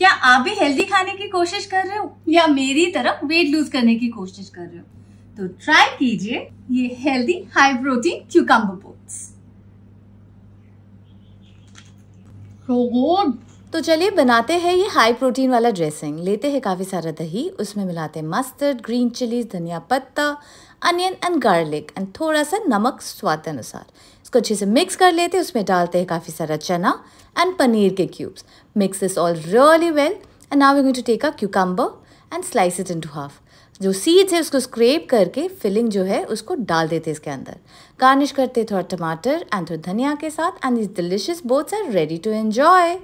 क्या आप भी हेल्दी खाने की कोशिश कर रहे हो या मेरी तरफ वेट लूज करने की कोशिश कर रहे हो तो ट्राई कीजिए ये healthy high protein cucumber boats तो चलिए बनाते हैं ये हाई प्रोटीन वाला ड्रेसिंग लेते हैं काफ़ी सारा दही उसमें मिलाते हैं मस्टर्ड ग्रीन चिलीज धनिया पत्ता अनियन एंड गार्लिक एंड थोड़ा सा नमक स्वाद अनुसार इसको अच्छे से मिक्स कर लेते हैं उसमें डालते हैं काफ़ी सारा चना एंड पनीर के cubes mix is all really well and now we going to take a cucumber and slice it into half जो सीड्स है उसको स्क्रेप करके फिलिंग जो है उसको डाल देते इसके अंदर गार्निश करते थोड़ा टमाटर एंड थोड़ा धनिया के साथ and this delicious boats are ready to enjoy